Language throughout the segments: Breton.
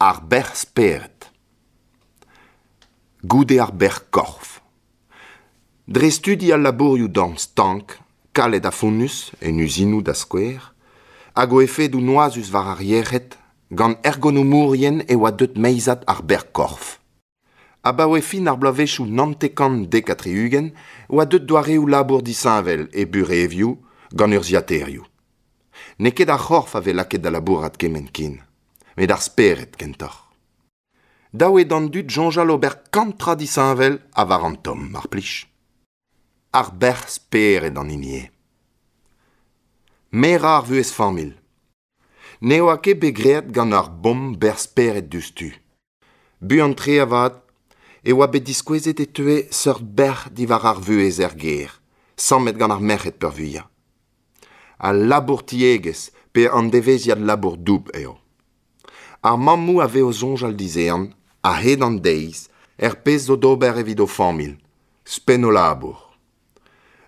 ar ber speret. Goude ar ber korf. Dre studi al labourioù d'an stank, kalet a fonus, en usinou da skwer, hag efe du noazus war ar yeret, gant ergonomourien e oa deut meizat ar ber korf. A ba oe fin ar blavechou nantekan de katriugen, oa deut doare labour di e bur gan gant ur ziaterioù. ket ar chorf ave laket da labourat kemenkin. met ar speret kentor. Daouet d'an dut jonjal ober kantra di saint a var an tom, mar plich. Ar ber speret an inie. Mer ar vu es Ne oa ke gant ar bom ber speret d'ustu. Bu an tre avad, e oa bet diskwezet e tue seur ber di var ar vu er geir, sans met gant ar merret per vuia. A labour tiegez, pe an devez yad labour doub eo. ar mammou a veo zonj al dizean a head an deiz, er pez zo d'ober evit o spen o labour.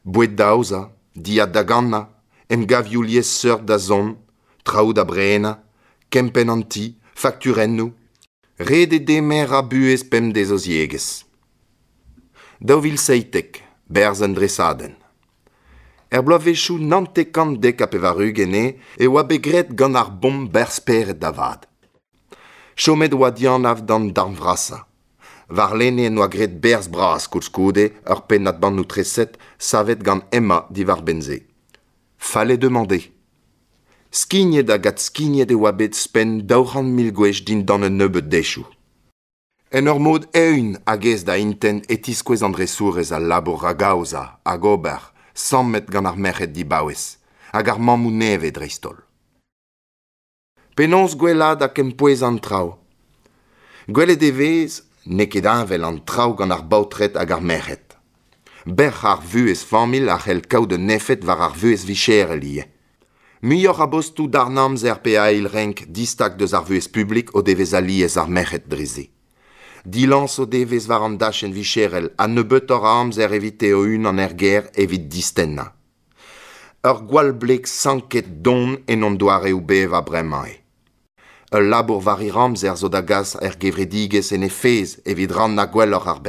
Bouet daouza, dia da ganna, em gavioù liez seur da zon, traoù da brena, kempen an ti, fakturen nou, rede de mer buez pem de zo ziegez. vil seitek, berz an dresaden. Er bloa vechou nante kan dek a pevarug ene, e oa begret gant ar bom berz peret davad. chomet oa dian dan dan vrasa. Var lene en oa gret berz bras koulskoude, ur pen nad ban noutreset, savet gan emma di var benze. Fale demande. Skinje da gat skinje de oa bet spen dauran mil gwech din dan un nebe dechou. En ur mod eun agez da inten etis kwez an dresourez a labo ragaoza, a gober, sammet gan ar merret di bawez, hag ar mamou neve dreistol. penons gwellad ac empoez an trao. Gwele devez, neket vel an trao gant ar bautret hag ar merret. Berch ar vuez famil ar el de nefet war ar vuez vichere liet. Muioc a bostou dar namz er pe il renk distak deus ar vuez publik o devez ali ez ar merret drizi. Dilans o devez war an dach en vicherel, a ne betor a amz er evite o un an er ger evit distenna. Ur gwal blek sanket don en on doare ou bev a bremae. un labour vari ramzer zo da gaz er gevredigez en efez evit ran na gwellor ar